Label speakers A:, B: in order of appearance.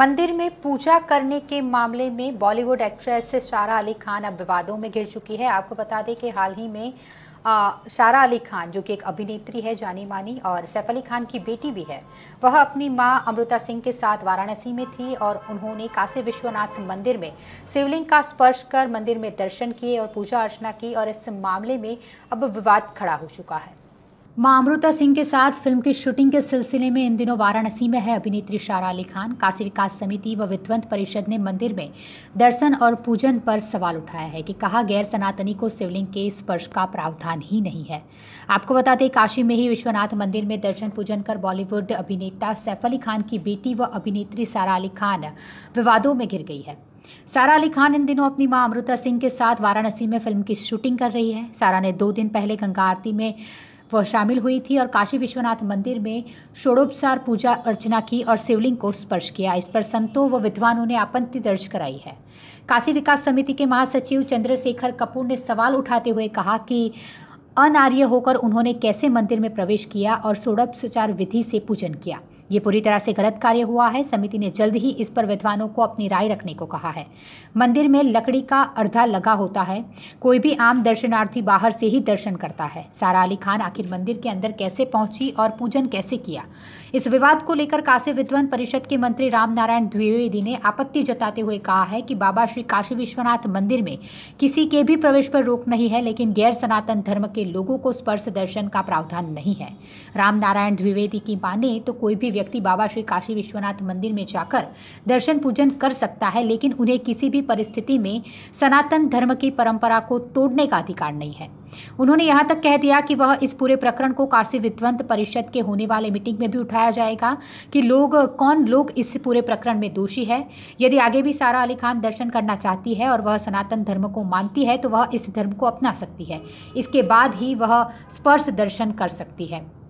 A: मंदिर में पूजा करने के मामले में बॉलीवुड एक्ट्रेस शारा अली खान अब विवादों में घिर चुकी है आपको बता दें कि हाल ही में आ, शारा अली खान जो कि एक अभिनेत्री है जानी मानी और सैफ अली खान की बेटी भी है वह अपनी मां अमृता सिंह के साथ वाराणसी में थी और उन्होंने काशी विश्वनाथ मंदिर में शिवलिंग का स्पर्श कर मंदिर में दर्शन किए और पूजा अर्चना की और इस मामले में अब विवाद खड़ा हो चुका है मां अमृता सिंह के साथ फिल्म की शूटिंग के सिलसिले में इन दिनों वाराणसी में है अभिनेत्री शारा अली खान काशी विकास समिति व विद्वंत परिषद ने मंदिर में दर्शन और पूजन पर सवाल उठाया है कि कहा गैर सनातनी को शिवलिंग के स्पर्श का प्रावधान ही नहीं है आपको बता दें काशी में ही विश्वनाथ मंदिर में दर्शन पूजन कर बॉलीवुड अभिनेता सैफ अली खान की बेटी व अभिनेत्री सारा अली खान विवादों में घिर गई है सारा अली खान इन दिनों अपनी मां अमृता सिंह के साथ वाराणसी में फिल्म की शूटिंग कर रही है सारा ने दो दिन पहले गंगा आरती में वह शामिल हुई थी और काशी विश्वनाथ मंदिर में षोड़ोपचार पूजा अर्चना की और शिवलिंग को स्पर्श किया इस पर संतों व विद्वानों ने आपत्ति दर्ज कराई है काशी विकास समिति के महासचिव चंद्रशेखर कपूर ने सवाल उठाते हुए कहा कि अनार्य होकर उन्होंने कैसे मंदिर में प्रवेश किया और षोड़ोपचार विधि से पूजन किया ये पूरी तरह से गलत कार्य हुआ है समिति ने जल्द ही इस पर विद्वानों को अपनी राय रखने को कहा है मंदिर में लकड़ी का अर्धा लगा होता है कोई भी आम दर्शनार्थी बाहर से ही दर्शन करता है सारा अली खान आखिर मंदिर के अंदर कैसे पहुंची और पूजन कैसे किया इस विवाद को लेकर काशी विद्वान परिषद के मंत्री रामनारायण द्विवेदी ने आपत्ति जताते हुए कहा है कि बाबा श्री काशी विश्वनाथ मंदिर में किसी के भी प्रवेश पर रोक नहीं है लेकिन गैर सनातन धर्म के लोगों को स्पर्श दर्शन का प्रावधान नहीं है रामनारायण द्विवेदी की माने तो कोई भी व्यक्ति बाबा श्री काशी विश्वनाथ मंदिर में जाकर दर्शन पूजन कर सकता है लेकिन उन्हें किसी भी परिस्थिति में सनातन धर्म की परंपरा को तोड़ने का अधिकार नहीं है उन्होंने यहां तक कह दिया कि वह इस पूरे प्रकरण को काशी विद्वंत परिषद के होने वाले मीटिंग में भी उठाया जाएगा कि लोग कौन लोग इस पूरे प्रकरण में दोषी है यदि आगे भी सारा अली खान दर्शन करना चाहती है और वह सनातन धर्म को मानती है तो वह इस धर्म को अपना सकती है इसके बाद ही वह स्पर्श दर्शन कर सकती है